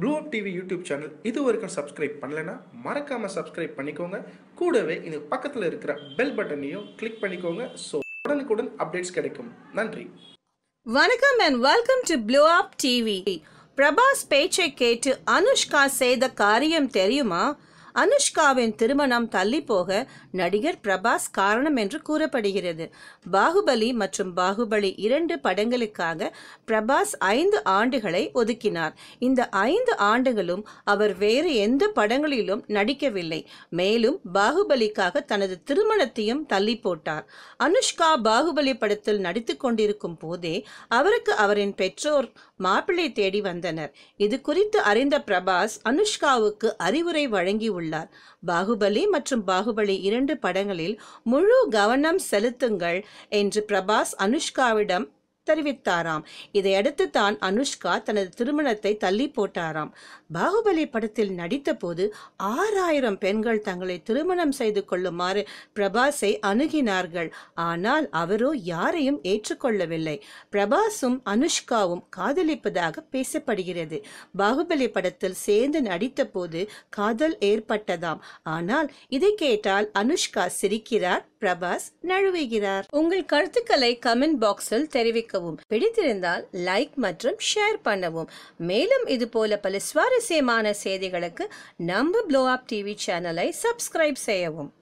blue up TV YouTube channel இது வரைக்கும் subscribe பண்ணலைன்னா மறக்காமல் சப்ஸ்கிரைப் பண்ணிக்கோங்க கூடவே இது பக்கத்தில் இருக்கிற பெல் பட்டனையும் கிளிக் பண்ணிக்கோங்க ஸோ உடனுக்குடன் அப்டேட்ஸ் கிடைக்கும் நன்றி வணக்கம் and welcome to blue up TV Prabhas பேச்சை கேட்டு அனுஷ்கா செய்த காரியம் தெரியுமா அனுஷ்காவின் திருமணம் தள்ளி போக நடிகர் பிரபாஸ் காரணம் என்று கூறப்படுகிறது பாகுபலி மற்றும் பாகுபலி இரண்டு படங்களுக்காக பிரபாஸ் ஐந்து ஆண்டுகளை ஒதுக்கினார் இந்த ஐந்து ஆண்டுகளும் அவர் வேறு எந்த படங்களிலும் நடிக்கவில்லை மேலும் பாகுபலிக்காக தனது திருமணத்தையும் தள்ளி போட்டார் அனுஷ்கா பாகுபலி படத்தில் நடித்து கொண்டிருக்கும் போதே அவருக்கு அவரின் பெற்றோர் மாப்பிள்ளை தேடி வந்தனர் இது குறித்து அறிந்த பிரபாஸ் அனுஷ்காவுக்கு அறிவுரை வழங்கியுள்ளார் உள்ளார் பாகுபலி மற்றும் பாகுபலி இரண்டு படங்களில் முழு கவனம் செலுத்துங்கள் என்று பிரபாஸ் அனுஷ்காவிடம் தெரிவித்தாராம் இதையடுத்து தான் அனுஷ்கா தனது திருமணத்தை தள்ளி போட்டாராம் பாகுபலி படத்தில் நடித்த போது ஆறாயிரம் பெண்கள் தங்களை திருமணம் செய்து கொள்ளுமாறு பிரபாஸை அணுகினார்கள் ஆனால் அவரோ யாரையும் ஏற்றுக்கொள்ளவில்லை பிரபாஸும் அனுஷ்காவும் காதலிப்பதாக பேசப்படுகிறது பாகுபலி படத்தில் சேர்ந்து நடித்த போது காதல் ஏற்பட்டதாம் ஆனால் இதை கேட்டால் அனுஷ்கா சிரிக்கிறார் பிரபாஸ் நழுவுகிறார் உங்கள் கருத்துக்களை கமெண்ட் பாக்ஸில் தெரிவிக்க பார்க்கவும் பிடித்திருந்தால் லைக் மற்றும் ஷேர் பண்ணவும் மேலும் இது போல பல சுவாரஸ்யமான செய்திகளுக்கு நம்ம ப்ளோ அப் டிவி சேனலை சப்ஸ்கிரைப் செய்யவும்